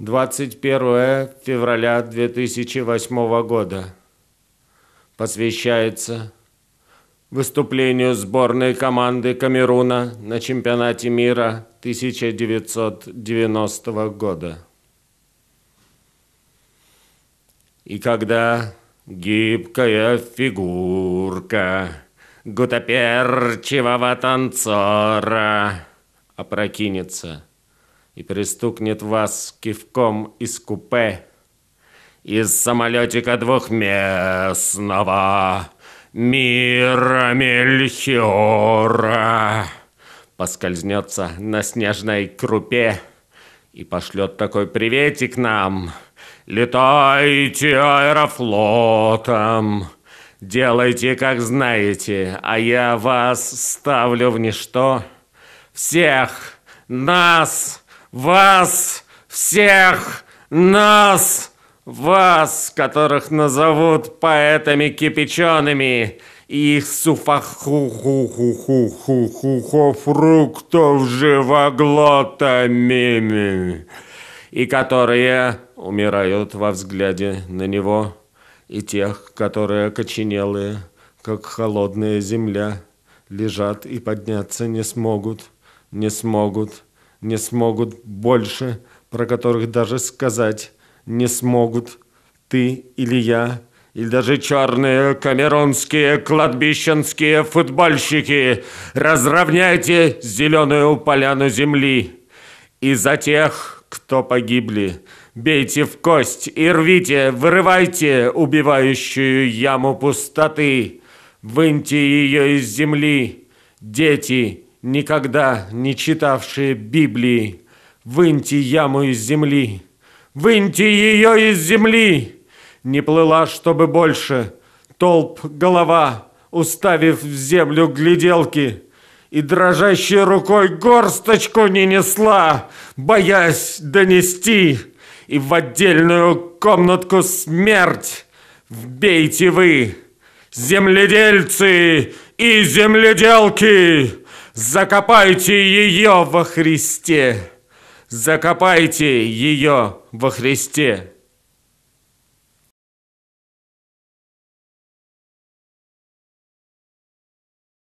21 февраля 2008 года. Посвящается выступлению сборной команды Камеруна на чемпионате мира 1990 года. И когда гибкая фигурка гутоперчивого танцора опрокинется – и пристукнет вас кивком из купе, из самолетика двухместного мира Мельхиора поскользнется на снежной крупе и пошлет такой приветик нам. Летайте аэрофлотом, делайте, как знаете, а я вас ставлю в ничто. Всех нас вас всех нас, вас, которых назовут поэтами кипячеными, их суфахухухухухухухофруктов живоглотами, и которые умирают во взгляде на него, и тех, которые окоченелые, как холодная земля, лежат и подняться не смогут, не смогут, не смогут больше, про которых даже сказать не смогут ты или я, или даже черные камеронские кладбищенские футбольщики, разровняйте зеленую поляну земли. И за тех, кто погибли, бейте в кость и рвите, вырывайте убивающую яму пустоты, выньте ее из земли, дети, никогда не читавшие Библии, выньте яму из земли, выньте ее из земли! Не плыла, чтобы больше, толп голова, уставив в землю гляделки, и дрожащей рукой горсточку не несла, боясь донести, и в отдельную комнатку смерть вбейте вы, земледельцы и земледелки!» Закопайте ее во Христе! Закопайте ее во Христе!